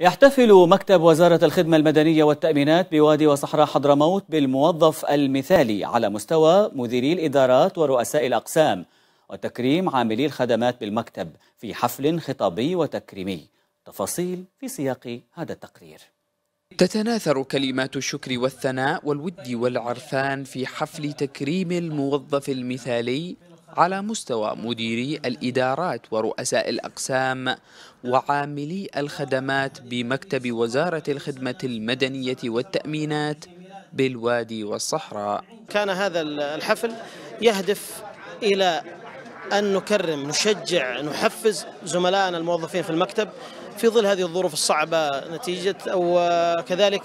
يحتفل مكتب وزارة الخدمة المدنية والتأمينات بوادي وصحراء حضرموت بالموظف المثالي على مستوى مديري الإدارات ورؤساء الأقسام وتكريم عاملي الخدمات بالمكتب في حفل خطابي وتكريمي تفاصيل في سياق هذا التقرير تتناثر كلمات الشكر والثناء والود والعرفان في حفل تكريم الموظف المثالي على مستوى مديري الإدارات ورؤساء الأقسام وعاملي الخدمات بمكتب وزارة الخدمة المدنية والتأمينات بالوادي والصحراء كان هذا الحفل يهدف إلى أن نكرم نشجع نحفز زملائنا الموظفين في المكتب في ظل هذه الظروف الصعبة نتيجة وكذلك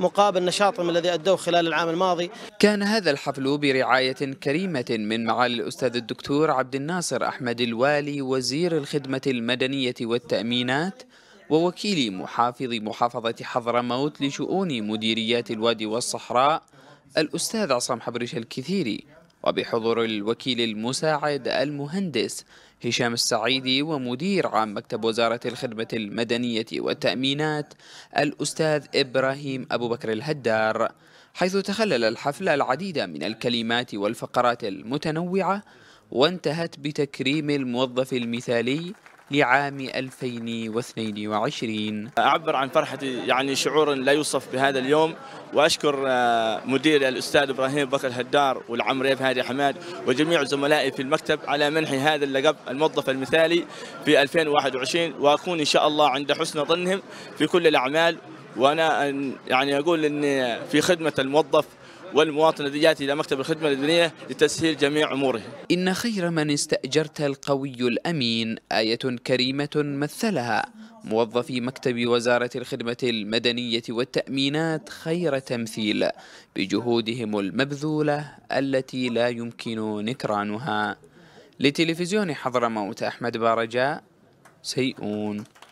مقابل نشاطهم الذي أدوه خلال العام الماضي كان هذا الحفل برعاية كريمة من معالي الأستاذ الدكتور عبد الناصر أحمد الوالي وزير الخدمة المدنية والتأمينات ووكيل محافظ محافظة حضرموت لشؤون مديريات الوادي والصحراء الأستاذ عصام حبرش الكثيري وبحضور الوكيل المساعد المهندس هشام السعيدي ومدير عام مكتب وزارة الخدمة المدنية والتأمينات الأستاذ إبراهيم أبو بكر الهدار حيث تخلل الحفل العديد من الكلمات والفقرات المتنوعة وانتهت بتكريم الموظف المثالي لعام 2022 أعبر عن فرحتي يعني شعور لا يوصف بهذا اليوم وأشكر آه، مديري الأستاذ إبراهيم بكر الهدار والعمري هادي حماد وجميع زملائي في المكتب على منحي هذا اللقب الموظف المثالي في 2021 وأكون إن شاء الله عند حسن ظنهم في كل الأعمال وأنا يعني أقول أني في خدمة الموظف والمواطن الذي يأتي إلى مكتب الخدمة المدنية لتسهيل جميع أموره إن خير من استأجرت القوي الأمين آية كريمة مثلها موظفي مكتب وزارة الخدمة المدنية والتأمينات خير تمثيل بجهودهم المبذولة التي لا يمكن نكرانها لتلفزيون حضرموت أحمد بارجاء سيئون